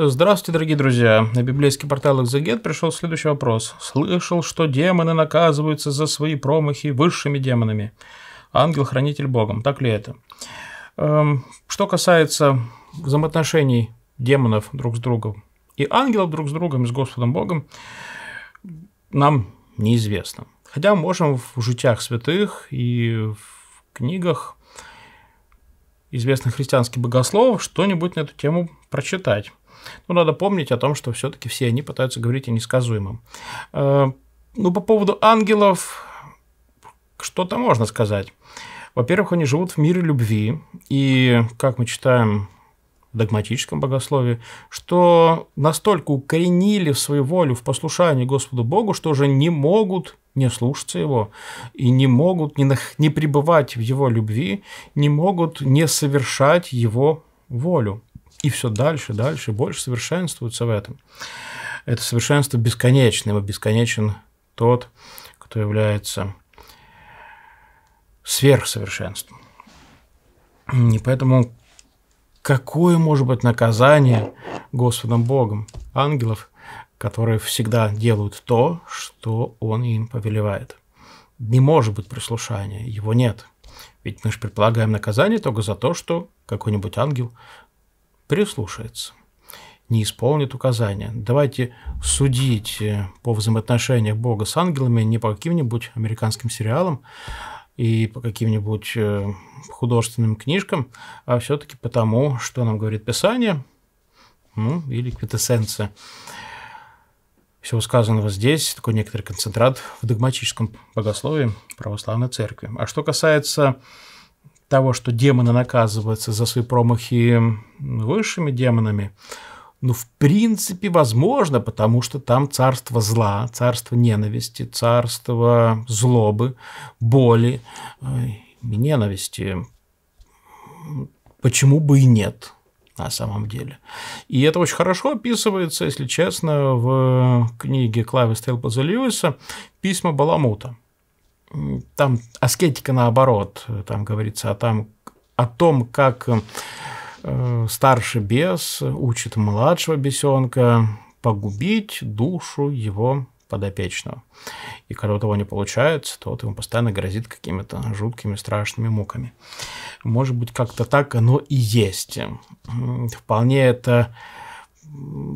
Здравствуйте, дорогие друзья. На библейский портал Экзегет пришел следующий вопрос. Слышал, что демоны наказываются за свои промахи высшими демонами. Ангел-хранитель Богом. Так ли это? Эм, что касается взаимоотношений демонов друг с другом и ангелов друг с другом, с Господом Богом, нам неизвестно. Хотя можем в житиях святых и в книгах известных христианских богословов что-нибудь на эту тему прочитать. Но ну, надо помнить о том, что все-таки все они пытаются говорить о несказуемом. Э, ну, по поводу ангелов, что-то можно сказать. Во-первых, они живут в мире любви, и, как мы читаем в догматическом богословии, что настолько укоренили в свою волю, в послушании Господу Богу, что уже не могут не слушаться Его, и не могут не, нах... не пребывать в Его любви, не могут не совершать Его волю и все дальше, дальше, больше совершенствуются в этом. Это совершенство бесконечное, ибо бесконечен тот, кто является сверхсовершенством. И поэтому какое может быть наказание Господом Богом ангелов, которые всегда делают то, что Он им повелевает? Не может быть прислушания, его нет. Ведь мы же предполагаем наказание только за то, что какой-нибудь ангел прислушается, не исполнит указания. Давайте судить э, по взаимоотношениях Бога с ангелами не по каким-нибудь американским сериалам и по каким-нибудь э, художественным книжкам, а все-таки потому, что нам говорит Писание ну, или квитэссенция Все сказанного здесь, такой некоторый концентрат в догматическом богословии православной церкви. А что касается того, что демоны наказываются за свои промахи высшими демонами, ну, в принципе, возможно, потому что там царство зла, царство ненависти, царство злобы, боли, э, ненависти. Почему бы и нет? на самом деле. И это очень хорошо описывается, если честно, в книге Клави Стейлпаза Льюиса «Письма Баламута» там аскетика наоборот, там говорится о, там, о том, как э, старший бес учит младшего бесенка погубить душу его подопечного. И когда у того не получается, то вот ему постоянно грозит какими-то жуткими, страшными муками. Может быть, как-то так оно и есть. Вполне это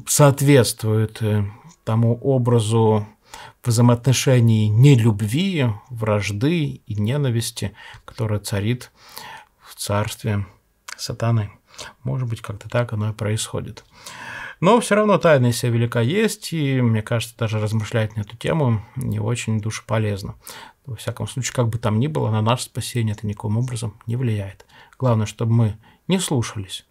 соответствует э, тому образу взаимоотношений нелюбви, вражды и ненависти, которая царит в царстве сатаны. Может быть, как-то так оно и происходит. Но все равно тайна из себя велика есть, и мне кажется, даже размышлять на эту тему не очень душеполезно. Во всяком случае, как бы там ни было, на наше спасение это никаким образом не влияет. Главное, чтобы мы не слушались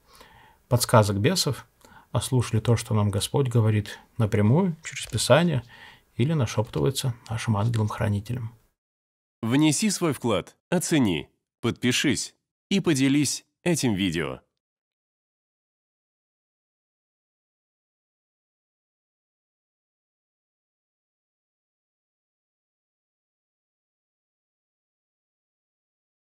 подсказок бесов, а слушали то, что нам Господь говорит напрямую, через Писание – или нашептывается нашим ангелом-хранителем. Внеси свой вклад, оцени, подпишись и поделись этим видео.